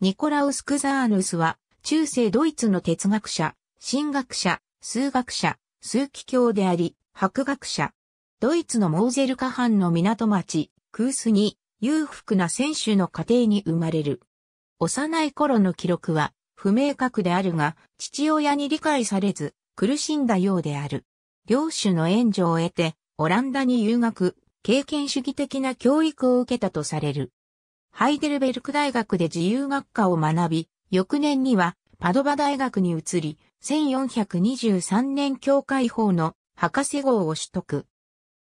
ニコラウス・クザーヌスは、中世ドイツの哲学者、神学者、数学者、数奇教であり、博学者。ドイツのモーゼルカ藩の港町、クースに、裕福な選手の家庭に生まれる。幼い頃の記録は、不明確であるが、父親に理解されず、苦しんだようである。両種の援助を得て、オランダに留学、経験主義的な教育を受けたとされる。ハイデルベルク大学で自由学科を学び、翌年にはパドバ大学に移り、1423年教会法の博士号を取得。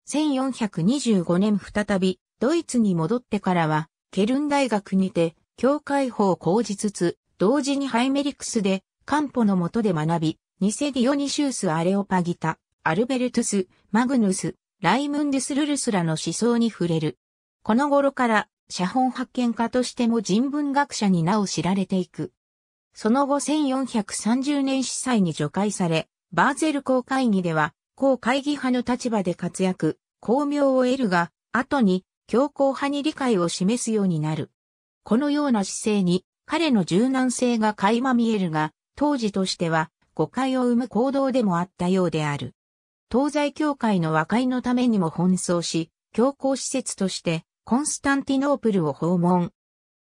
1425年再びドイツに戻ってからは、ケルン大学にて教会法を講じつつ、同時にハイメリクスでカンポの下で学び、ニセディオニシウス・アレオパギタ、アルベルトゥス、マグヌス、ライムンデス・ルルスらの思想に触れる。この頃から写本発見家としても人文学者になお知られていく。その後1430年司祭に除外され、バーゼル公会議では、公会議派の立場で活躍、公妙を得るが、後に強硬派に理解を示すようになる。このような姿勢に彼の柔軟性が垣間見えるが、当時としては誤解を生む行動でもあったようである。東西教会の和解のためにも奔走し、強硬施設としてコンスタンティノープルを訪問。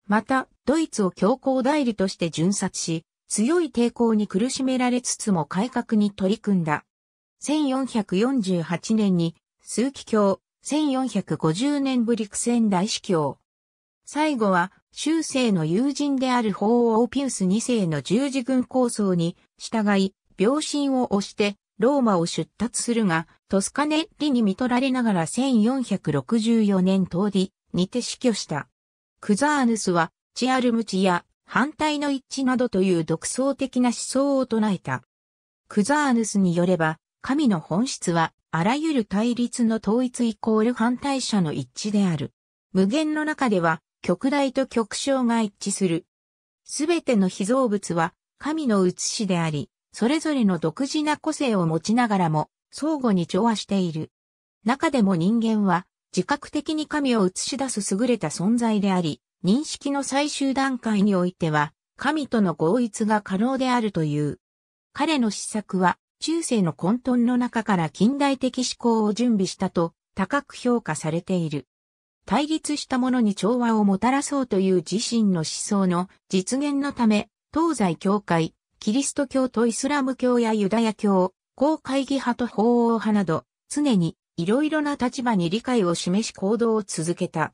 また、ドイツを強行代理として巡察し、強い抵抗に苦しめられつつも改革に取り組んだ。1448年に、数奇教、1450年ぶり苦戦大司教。最後は、修正の友人である法王ピウス2世の十字軍構想に従い、病心を押してローマを出立するが、トスカネッリに見取られながら1464年通り、にて死去した。クザーヌスは、チアルムチや反対の一致などという独創的な思想を唱えた。クザーヌスによれば、神の本質は、あらゆる対立の統一イコール反対者の一致である。無限の中では、極大と極小が一致する。すべての被造物は、神の写しであり、それぞれの独自な個性を持ちながらも、相互に調和している。中でも人間は、自覚的に神を映し出す優れた存在であり、認識の最終段階においては、神との合一が可能であるという。彼の施策は、中世の混沌の中から近代的思考を準備したと高く評価されている。対立したものに調和をもたらそうという自身の思想の実現のため、東西教会、キリスト教とイスラム教やユダヤ教、公会議派と法王派など、常にいろいろな立場に理解を示し行動を続けた。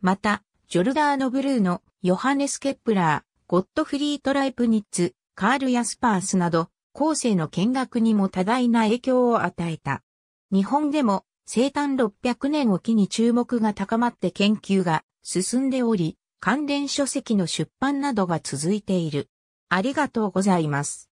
また、ジョルダーノ・ブルーのヨハネス・ケップラー、ゴットフリート・ライプニッツ、カール・ヤスパースなど、後世の見学にも多大な影響を与えた。日本でも生誕600年を機に注目が高まって研究が進んでおり、関連書籍の出版などが続いている。ありがとうございます。